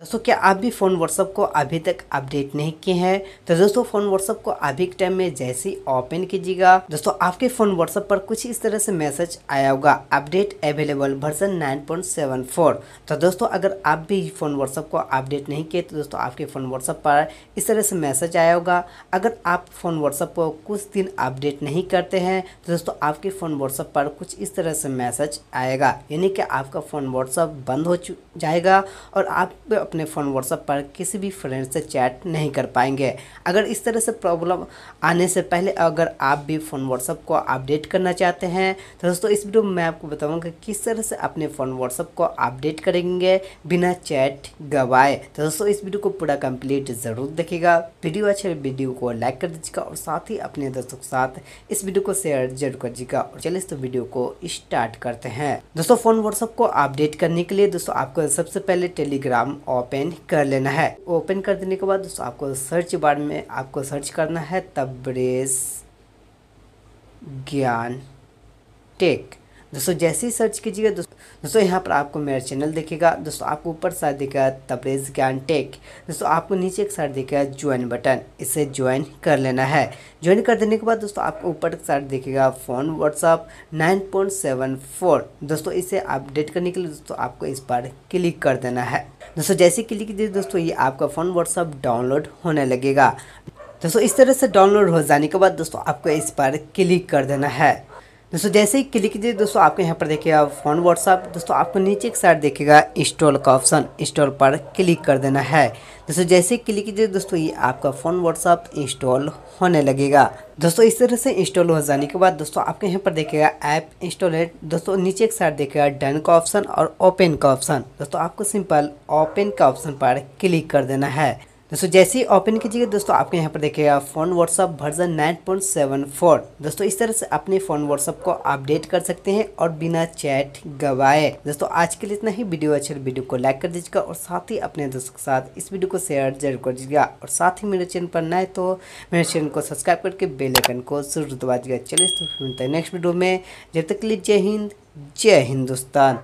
दोस्तों क्या आप भी फ़ोन व्हाट्सअप को अभी तक अपडेट नहीं किए हैं तो दोस्तों फ़ोन व्हाट्सअप को अभी के टाइम में जैसे ही ओपन कीजिएगा दोस्तों आपके फ़ोन व्हाट्सअप पर कुछ इस तरह से मैसेज आया होगा अपडेट अवेलेबल वर्जन 9.74 तो दोस्तों अगर आप भी फ़ोन व्हाट्सअप को अपडेट नहीं किए तो दोस्तों आपके फ़ोन व्हाट्सअप पर इस तरह से मैसेज आया होगा अगर आप फ़ोन व्हाट्सअप को कुछ दिन अपडेट नहीं करते हैं तो दोस्तों आपके फ़ोन व्हाट्सअप पर कुछ इस तरह से मैसेज आएगा यानी कि आपका फ़ोन व्हाट्सअप बंद हो जाएगा और आप अपने फ़ोन व्हाट्सअप पर किसी भी फ्रेंड से चैट नहीं कर पाएंगे अगर इस तरह से प्रॉब्लम आने से पहले अगर आप भी फ़ोन व्हाट्सअप को अपडेट करना चाहते हैं तो दोस्तों इस वीडियो में मैं आपको बताऊँगा कि किस तरह से अपने फ़ोन व्हाट्सअप को अपडेट करेंगे बिना चैट गवाए तो दोस्तों इस वीडियो को पूरा कम्प्लीट ज़रूर देखेगा वीडियो अच्छे वीडियो को लाइक कर दीजिएगा और साथ ही अपने दोस्तों के साथ इस वीडियो को शेयर जरूर कर दीजिएगा और चलिए इस वीडियो को स्टार्ट करते हैं दोस्तों फ़ोन व्हाट्सअप को अपडेट करने के लिए दोस्तों आपको सबसे पहले टेलीग्राम और ओपन कर लेना है ओपन कर देने के बाद दोस्तों आपको सर्च बार में आपको सर्च करना है तब्रेज ज्ञान टेक दोस्तों जैसे ही सर्च कीजिएगा दोस्तों यहाँ पर आपको मेरा चैनल देखेगा दोस्तों आपको ऊपर साइड देखेगा तब्रेज ज्ञान टेक दोस्तों आपको नीचे एक साइड देखेगा ज्वाइन बटन इसे ज्वाइन कर लेना है ज्वाइन कर देने के बाद दोस्तों आपको ऊपर एक साइड देखेगा फ़ोन व्हाट्सअप नाइन दोस्तों इसे अपडेट करने के लिए दोस्तों आपको इस पर क्लिक कर देना है दोस्तों जैसे क्लिक कीजिए दोस्तों ये आपका फ़ोन व्हाट्सअप डाउनलोड होने लगेगा दोस्तों इस तरह से डाउनलोड हो जाने के बाद दोस्तों आपको इस पर क्लिक कर देना है दोस्तों जैसे ही क्लिक कीजिए दोस्तों आपके यहाँ पर देखिएगा फोन व्हाट्सअप दोस्तों आपको नीचे एक साइड देखिएगा इंस्टॉल का ऑप्शन इंस्टॉल पर क्लिक कर देना है दोस्तों जैसे ही क्लिक कीजिए दोस्तों ये आपका फ़ोन व्हाट्सअप इंस्टॉल होने लगेगा दोस्तों इस तरह से इंस्टॉल हो जाने के बाद दोस्तों आपके यहाँ पर देखिएगा ऐप इंस्टॉल है दोस्तों नीचे एक साइड देखिएगा डन का ऑप्शन और ओपन का ऑप्शन दोस्तों आपको सिंपल ओपन का ऑप्शन पर क्लिक कर देना है दोस्तों जैसे ही ओपन कीजिएगा दोस्तों आपको यहाँ पर देखिएगा फ़ोन व्हाट्सअप वर्जन 9.74 दोस्तों इस तरह से अपने फ़ोन व्हाट्सअप को अपडेट कर सकते हैं और बिना चैट गवाए दोस्तों आज के लिए इतना ही वीडियो अच्छे वीडियो को लाइक कर दीजिएगा और साथ ही अपने दोस्तों के साथ इस वीडियो को शेयर जरूर कर दीजिएगा और साथ ही मेरे चैनल पर नए तो मेरे चैनल को सब्सक्राइब करके बेलाइकन को जरूर दबा दीजिएगा चलिए तो मिलते हैं नेक्स्ट वीडियो में जब तक के लिए जय हिंद जय हिंदुस्तान